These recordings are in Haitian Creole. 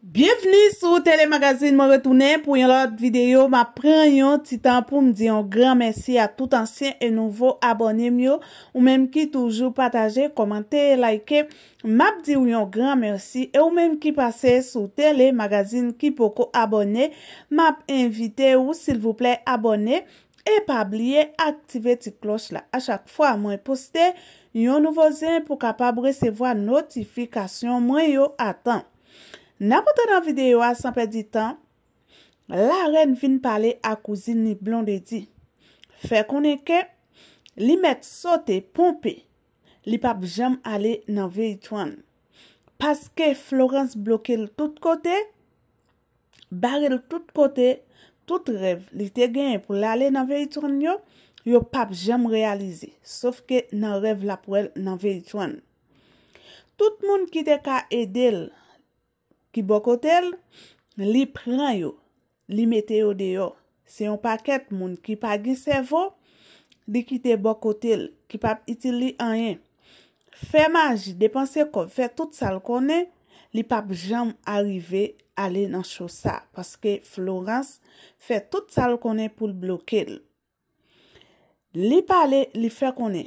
Bienveni sou telemagazine, mwen retounen pou yon lot videyo. Mwen pren yon titan pou mdi yon gran mersi a tout ansyen e nouvo abonem yo. Ou menm ki toujou pataje, komante, like, map di yon gran mersi. Ou menm ki pase sou telemagazine ki poko abonem, map invite ou sil vouple abonem. E pa bliye aktive ti klos la. A chak fwa mwen poste yon nouvo zin pou kapab resevo a notifikasyon mwen yo atan. N apote nan videyo a sanpe di tan, la ren vin pale a kouzin ni blon de di. Fè konen ke, li met sote pompe, li pap jem ale nan veyitwan. Paske Florence bloke l tout kote, bare l tout kote, tout rev li te gen pou l ale nan veyitwan yo, yo pap jem realize. Sof ke nan rev la pou el nan veyitwan. Tout moun ki te ka edel, Ki bokotel, li pran yo, li mete yo de yo. Se yon paket moun ki pa gisevo, di kite bokotel, ki pap itili anyen. Fe maji, de panse ko, fe tout sal konen, li pap jam arrive ale nan chosa. Paske Florence fe tout sal konen pou blokel. Li pale, li fe konen.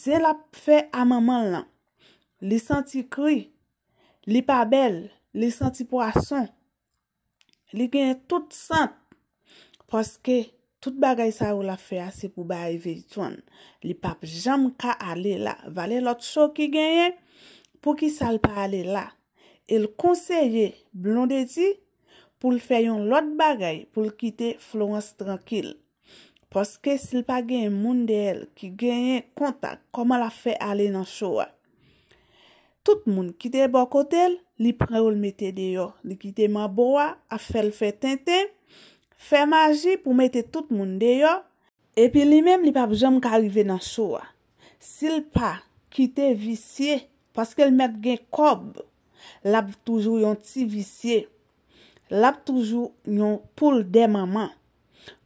Ze la fe amaman lan. Li santi kri. Li pa bel. Li senti po a son. Li genye tout sent. Poske, tout bagay sa ou la fe ase pou baye vejitwan. Li pap jam ka ale la. Vale lot chou ki genye pou ki sal pa ale la. El konseye blondeti pou li fe yon lot bagay pou li kite Florence Tranquil. Poske, sil pa genye moun de el ki genye kontak koman la fe ale nan chou a. Tout moun kite bo kote l, li pre ou l mette de yo. Li kite ma bo a, a fel fe tente, fe maji pou mette tout moun de yo. E pi li mem li pap jom ka arrive nan show a. Sil pa kite visye, paske l mette gen kob, lab toujou yon ti visye. Lab toujou yon pou l de maman.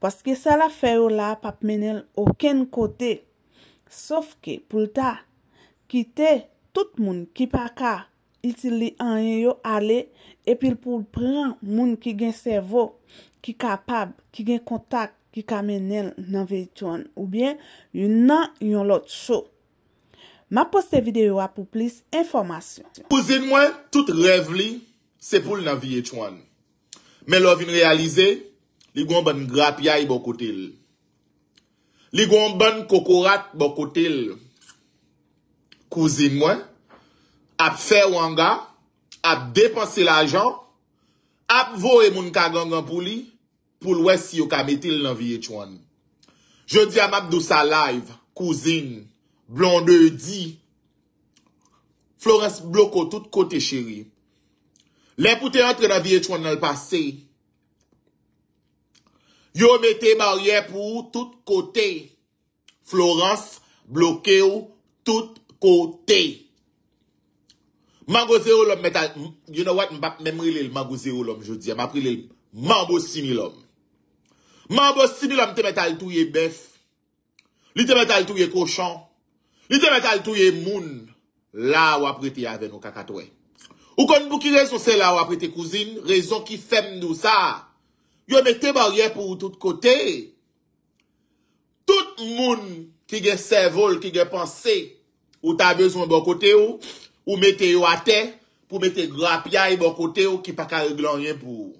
Paske sa la fe ou la pap menel oken kote. Sof ke pou l ta kite. Tout moun ki pa ka iti li anye yo ale epil pou pran moun ki gen servo, ki kapab, ki gen kontak, ki kamen el nan viye chwan ou bien yon nan yon lot chou. Ma poste videyo apou plis informasyon. Pouzen mwen tout rev li sepul nan viye chwan. Men lo vin realize li gwen ban grap yae bokotil. Li gwen ban kokorat bokotil. Kouzin mwen, ap fè wanga, ap depanse la jan, ap vo e moun ka gangan pou li, pou lwè si yo ka metil nan VH1. Je di a map dousa live, kouzin, blonde di, Florence bloko tout kote chiri. Lè poutè entre nan VH1 nan l'pase, yo metè maryè pou tout kote. Florence blokè ou tout kote. Ko te. Mangou zéro lom metal... You know what? Mbap memri li l mangu zéro lom jodi. Mbap li li manbo simi lom. Manbo simi lom te metal touye bef. Li te metal touye koshan. Li te metal touye moun. La wapri te yave nou kakatwe. Ou konn boukire sou se la wapri te kouzine. Rezon ki fem nou sa. Yo me te barye pou ou tout kote. Tout moun ki ge se vol, ki ge panse... Ou ta vezon bokote ou, ou mete yo ate, pou mete grap yae bokote ou ki pa ka reglan yen pou.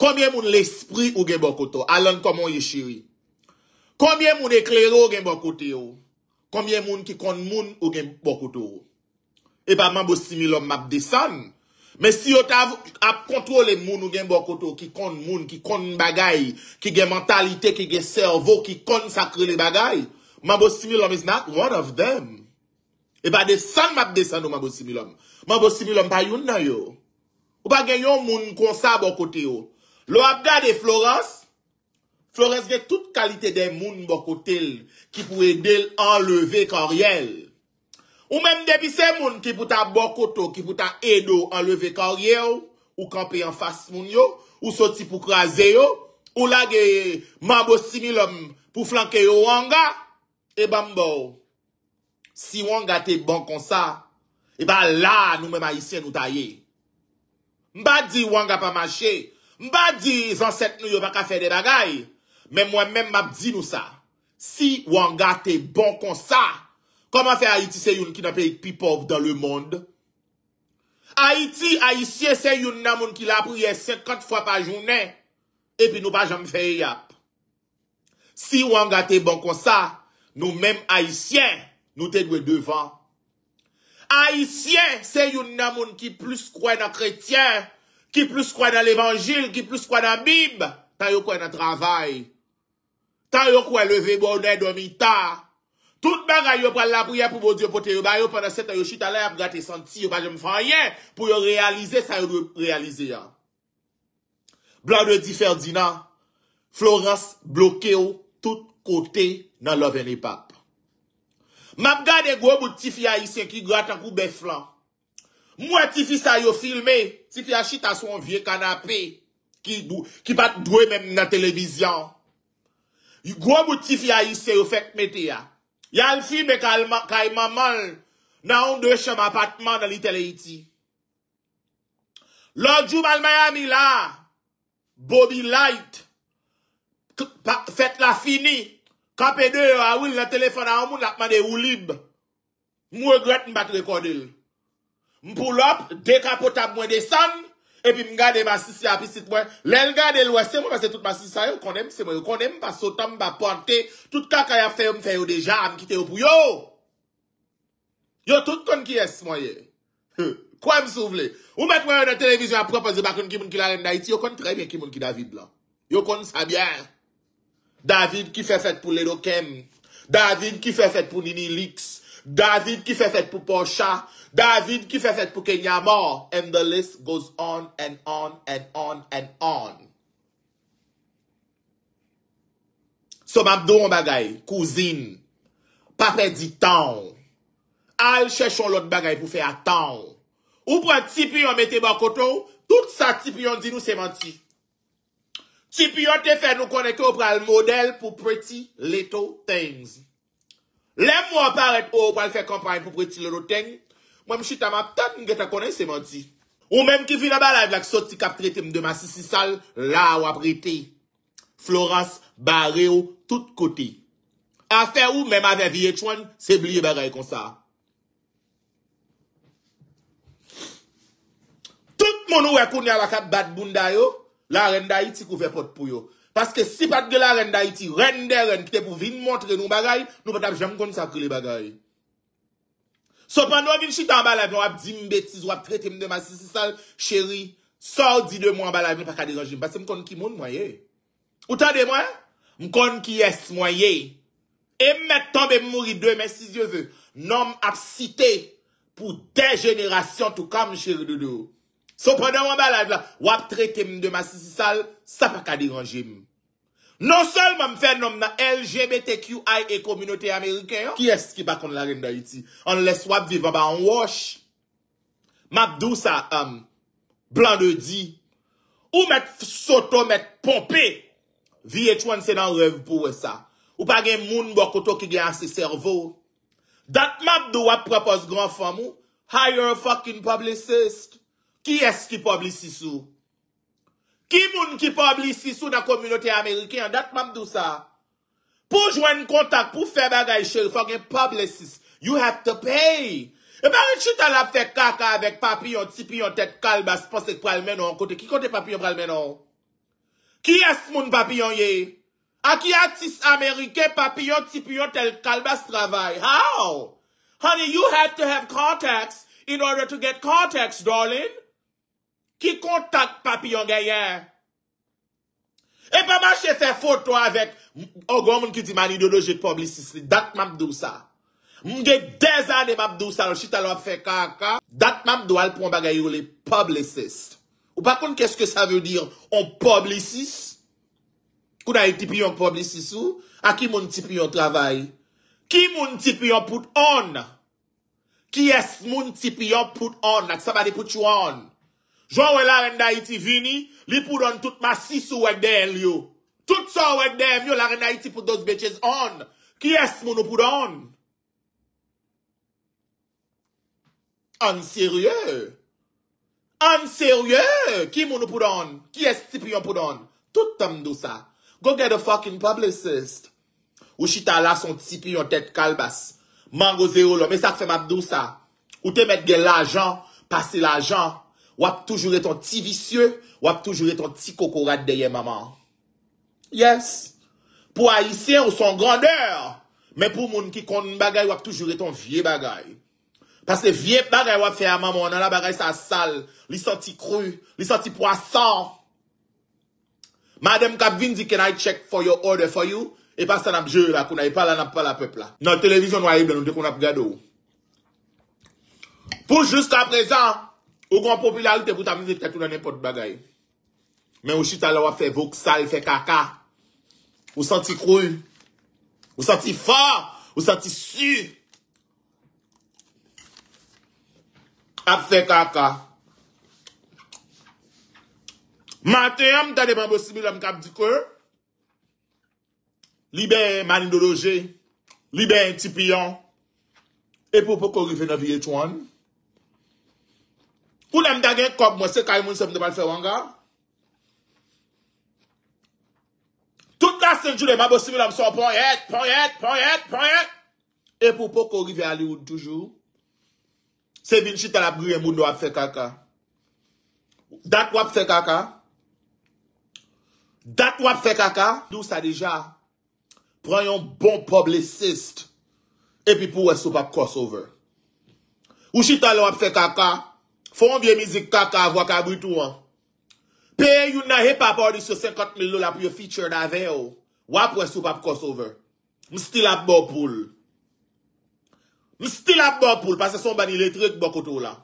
Kambye moun l'esprit ou gen bokote ou, alen koman ye chiri. Kambye moun eklero ou gen bokote ou, kambye moun ki kon moun ou gen bokote ou. E eh pa man bo similom map desan. Men si yo ta ap kontrole moun ou gen bokote ou, ki kon moun, ki kon bagay, ki gen mentalite, ki gen servo, ki kon sakri le bagay. Mambo Similom is not one of them. E ba de san map de san nou Mambo Similom. Mambo Similom bayoun nan yo. Ou ba gen yon moun konsa bokote yo. Lo apda de Florence, Florence gen tout kalite de moun bokote l, ki pou edel enleve karyel. Ou men debise moun ki pou ta bokoto, ki pou ta edo enleve karyel, ou kampe yon fasy moun yo, ou soti pou krasye yo, ou la gen Mambo Similom pou flanke yo wanga, E si wang a te bon kon sa E ba la nou men ma isye nou ta ye Mba di wang a pa mache Mba di zanset nou yo pa kafe de bagay Men mwen men map di nou sa Si wang a te bon kon sa Koman fe Haiti se yon ki na peyik pipov dan le mond Haiti, Haitie se yon nan moun ki la pouye 50 fwa pa jounen E pi nou pa jom fey yap Si wang a te bon kon sa Nou menm haisyen nou te dwe devan. Haisyen se yon namoun ki plus kwa nan kretyen, ki plus kwa nan evanjil, ki plus kwa nan bib, tan yo kwa nan travay. Tan yo kwa leve bonen domita. Tout ban ga yo pralapou ya pou bo diyo pote yo, ba yo pralase tan yo chitala ya prate santi yo, ba yo mfanyen pou yo realize sa yo dwe realize ya. Blan dwe di Ferdinand, Florence bloke yo tout, Ote nan love li pap. Mab gade gwo mou tifi a yise ki gwa tan kou bef lan. Mou a tifi sa yo filme. Tifi a chita son vie kan apre. Ki bat dwe men nan televizyon. Gwo mou tifi a yise yo fek mete ya. Yal filme kay mamal. Nan on dewe chan apatman nan li tele iti. Lodjou mal Miami la. Bobby Light. Fet la fini. Kapede yo a will la telefon a ou moun lakman de oulib. Mwe gret mbate de kondil. Mpoul ap de kapot ap mwen desan. Epi mgan de masisi apisit mwen. Lel gade lwese mwen mwese tout masisi a yo kondem se mwen. Yo kondem pa sotan mba porte. Tout kaka ya feyo mfeyo deja mkite yo pou yo. Yo tout kond ki es mwen ye. Kwa m sou vle? Ou mek mwen yo de televizyon apropo ze bakoun ki moun ki laren da iti. Yo kond trebyen ki moun ki David la. Yo kond sa byen. David ki fè fèt pou Lero Kem. David ki fè fèt pou Nini Lix. David ki fè fèt pou Poncha. David ki fè fèt pou Kenya Mor. And the list goes on and on and on and on. So mabdo mou bagay, kouzin. Pape di tang. Al chèchon lot bagay pou fè a tang. Ou pou a tipi yon mette bankoto, tout sa tipi yon di nou se manti. Ti pi yon te fè nou konen te ou pral model pou Pretty Little Things. Lem mwen aparet ou ou pral fè kompran pou Pretty Little Things, mwen mwen chita mwen ap tat mwen gen ta konen seman ti. Ou mwen mwen ki vina balay vlak soti kap trete mden ma sisi sal, la wap rete. Floras, bare ou, tout kote. Afè ou mwen mwen ve viye chwan, se bliye be rey konsa. Tout moun ou ekoun yal akat bat bunda yo, La ren da iti kou ve pot pou yo. Paske si patke la ren da iti, ren de ren, kite pou vin montre nou bagay, nou patap jem kon sakri le bagay. So pandwa vin chit an balav, wap di m betiz, wap trete m de masisi sal, cheri, sor di de moun an balav, pa kade ranjim. Paske m kon ki moun mwaye. Ou tan de mwen, m kon ki yes mwaye. E m met tom e m mouri de mesi zyeve. Nom ap site pou de jenerasyon tou kam cheri de dou. Sou prenen wap balade non la, wap tre kem de masisi sal, sa pa ka diranje mou. Non sol mwen mwen fen nom nan LGBTQIA kominote Amerike yo. Ki eski bakon la ren da iti? An les wap viva ba an wosh. Map dou sa, um, blan de di. Ou met soto, met pompe. VH1 se nan rev pou we sa. Ou pa gen moun bokoto ki gen an se servo. Dat map dou wap prepos gran famou, hire a fokin publicistk. Ki es ki publisisi sou? Ki moun ki publisisi sou na komunote Amerike an dat mam dou sa? Po jwen kontak pou fe bagay che l fage publisisi you have to pay. E bari chou tan ap fe kaka avek papillon tipi yon tel kalbas pasek pral menon kote. Ki kote papillon pral menon? Ki es moun papillon ye? A ki atis Amerike papillon tipi yon tel kalbas travay? How? Honey, you have to have contacts in order to get contacts, darling. Ki kontak pa pi yon geyen? E pa manche se foto avèk Ogwa moun ki ti mani do doje Publisist li, dat mabdou sa Moun ge dezane mabdou sa Lò chita lò fè ka a ka Dat mabdou al pou mbaga yon le Publisist Ou bakoun kèst ke sa vèdir On publisist Kou na yon tipi yon publisist ou A ki moun tipi yon travay Ki moun tipi yon put on Ki es moun tipi yon put on At sabade put yon Jwa wè la ren da iti vini, li pou don tout ma sisou wèk den liyo. Tout sa wèk den, miyo la ren da iti pou dos bechez on. Ki es moun ou pou don? An serye? An serye? Ki moun ou pou don? Ki es tipi yon pou don? Tout tam do sa. Go get a fucking publicist. Ou chita la son tipi yon tet kalbas. Mango ze ou lo, me sak se map do sa. Ou te met gen l'ajan, pasi l'ajan. Wap toujou re ton ti visye, wap toujou re ton ti kokorat deye maman. Yes. Po a isye ou son grandeur, men pou moun ki kon bagay, wap toujou re ton vie bagay. Pas le vie bagay wap fe a maman, nan la bagay sa sal, li santi kru, li santi poasan. Madame Kapvin di, can I check for your order for you? E pa san ap jure la, kou nan e pala nan ap pala pepla. Nan televizyon waye, de nou dekou nan ap gado. Po jusqu'a prezant, Ou kon popilal te pou tamize petou nan epot bagay. Men ou chita la wafè vok sal, fè kaka. Ou santi kouy. Ou santi fa. Ou santi su. A fè kaka. Mante yam tanepan bo simil am kap dikwe. Libe mani do doje. Libe entipiyan. Epo poko rife navi etwan. Ou la mda gen kog mwen se ka yon moun se mne bal fe wanga? Tout la senjou de mabosimil amson pon yet, pon yet, pon yet, pon yet! E pou pou kogi ve Hollywood toujou, se vin chital ap griye moun do ap fe kaka. Dat wap fe kaka. Dat wap fe kaka. Nou sa dija, pren yon bon publicist e pipou wè sou pap crossover. Ou chital wap fe kaka, Fondye mizik kaka vwa kabwitou an. Pe yon nan hip-hop audisyon 50 mil nou la pou yo feature nan veyo. Wap wè sou pap kos over. M stil ap bopoul. M stil ap bopoul. Pase son banile trik bokotou la.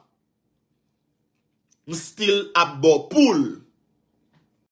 M stil ap bopoul.